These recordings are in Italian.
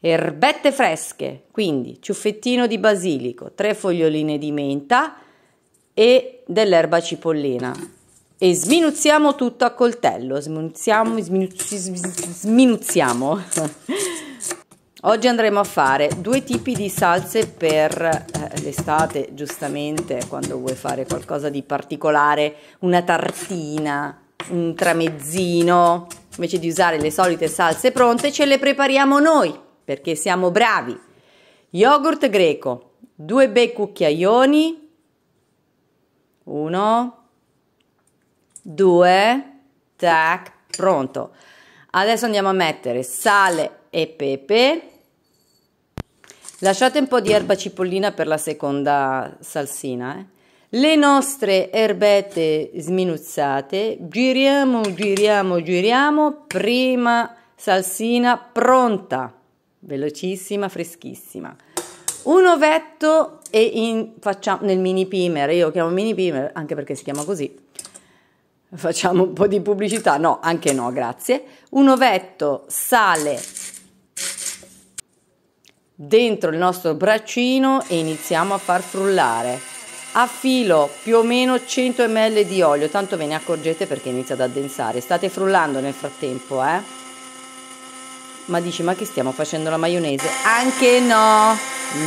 erbette fresche, quindi ciuffettino di basilico, tre foglioline di menta e dell'erba cipollina. E sminuzziamo tutto a coltello, sminuzziamo, sminuzziamo. Oggi andremo a fare due tipi di salse per eh, l'estate, giustamente quando vuoi fare qualcosa di particolare, una tartina, un tramezzino, invece di usare le solite salse pronte ce le prepariamo noi perché siamo bravi. Yogurt greco, due bei cucchiaioni, uno, due, tac, pronto. Adesso andiamo a mettere sale e pepe. Lasciate un po' di erba cipollina per la seconda salsina. Eh. Le nostre erbette sminuzzate, giriamo, giriamo, giriamo, prima salsina pronta velocissima, freschissima. Un ovetto e in, facciamo nel mini pimer, io chiamo mini pimer anche perché si chiama così. Facciamo un po' di pubblicità, no, anche no, grazie. Un ovetto, sale dentro il nostro braccino e iniziamo a far frullare. A filo più o meno 100 ml di olio, tanto ve ne accorgete perché inizia ad addensare. State frullando nel frattempo, eh? ma dici ma che stiamo facendo la maionese? Anche no,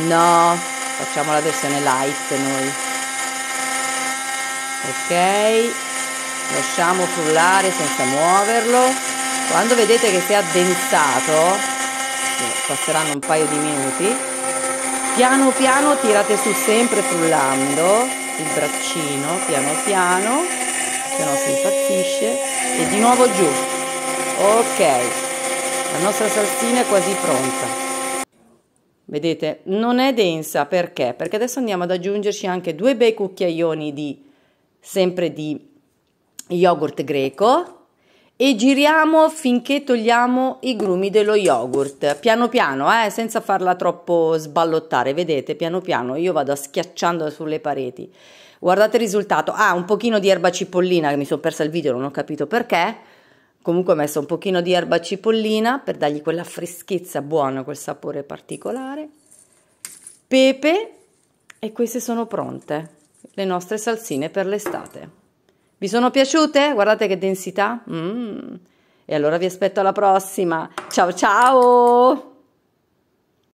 no, facciamo la versione light noi. Ok, lasciamo frullare senza muoverlo. Quando vedete che si è addensato, passeranno un paio di minuti, piano piano tirate su sempre frullando il braccino, piano piano, se no si impazzisce, e di nuovo giù. Ok, la nostra salsina è quasi pronta. Vedete, non è densa perché? Perché adesso andiamo ad aggiungerci anche due bei cucchiaioni di sempre di yogurt greco e giriamo finché togliamo i grumi dello yogurt, piano piano, eh, senza farla troppo sballottare, vedete, piano piano, io vado schiacciando sulle pareti. Guardate il risultato, ah, un pochino di erba cipollina che mi sono persa il video, non ho capito perché, Comunque ho messo un pochino di erba cipollina per dargli quella freschezza buona, quel sapore particolare. Pepe e queste sono pronte, le nostre salsine per l'estate. Vi sono piaciute? Guardate che densità! Mm. E allora vi aspetto alla prossima. Ciao ciao!